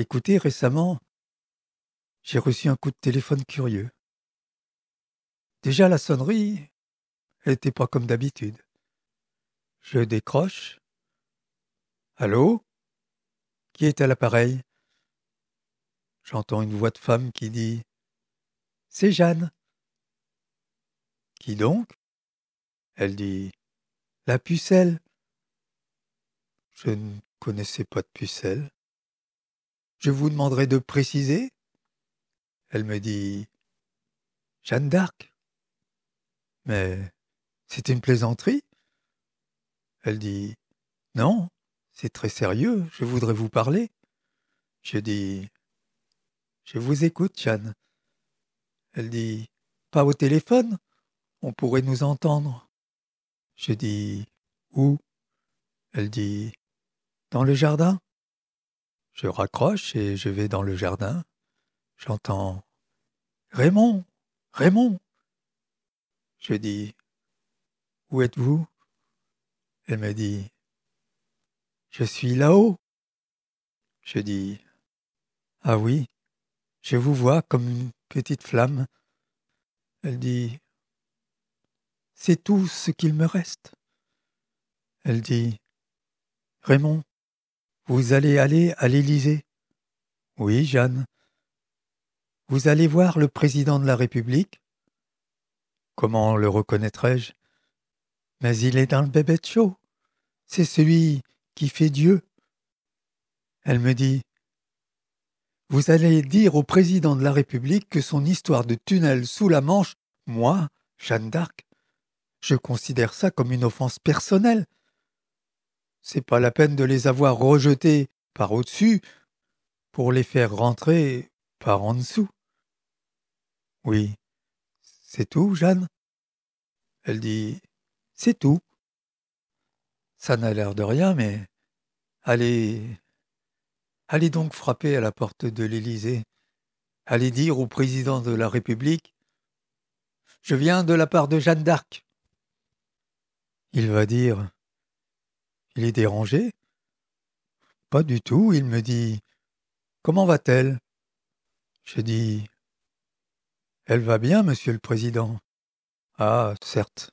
Écoutez, récemment, j'ai reçu un coup de téléphone curieux. Déjà, la sonnerie n'était pas comme d'habitude. Je décroche. Allô Qui est à l'appareil J'entends une voix de femme qui dit C'est Jeanne. Qui donc Elle dit La pucelle. Je ne connaissais pas de pucelle. Je vous demanderai de préciser. Elle me dit Jeanne d'Arc. Mais c'est une plaisanterie. Elle dit Non, c'est très sérieux, je voudrais vous parler. Je dis Je vous écoute, Jeanne. Elle dit Pas au téléphone, on pourrait nous entendre. Je dis Où Elle dit Dans le jardin je raccroche et je vais dans le jardin. J'entends Raymond, Raymond. Je dis Où êtes-vous Elle me dit Je suis là-haut. Je dis Ah oui, je vous vois comme une petite flamme. Elle dit C'est tout ce qu'il me reste. Elle dit Raymond, vous allez aller à l'Élysée Oui, Jeanne. Vous allez voir le président de la République Comment le reconnaîtrai-je Mais il est dans le bébé de chaud. »« C'est celui qui fait Dieu. Elle me dit Vous allez dire au président de la République que son histoire de tunnel sous la Manche, moi, Jeanne d'Arc, je considère ça comme une offense personnelle. C'est pas la peine de les avoir rejetés par au-dessus pour les faire rentrer par en dessous. Oui. C'est tout, Jeanne Elle dit C'est tout. Ça n'a l'air de rien, mais allez. Allez donc frapper à la porte de l'Élysée. Allez dire au président de la République Je viens de la part de Jeanne d'Arc. Il va dire il est dérangé Pas du tout. Il me dit Comment va-t-elle Je dis :« Elle va bien, monsieur le président. Ah, certes,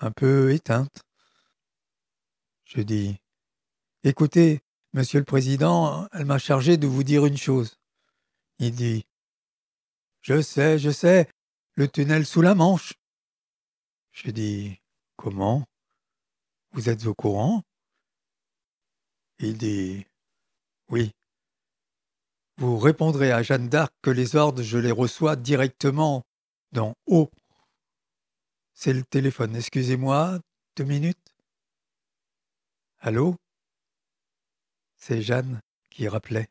un peu éteinte. Je dis Écoutez, monsieur le président, elle m'a chargé de vous dire une chose. Il dit Je sais, je sais, le tunnel sous la Manche. Je dis Comment Vous êtes au courant il dit Oui. Vous répondrez à Jeanne d'Arc que les ordres, je les reçois directement dans haut. C'est le téléphone. Excusez-moi, deux minutes. Allô C'est Jeanne qui rappelait.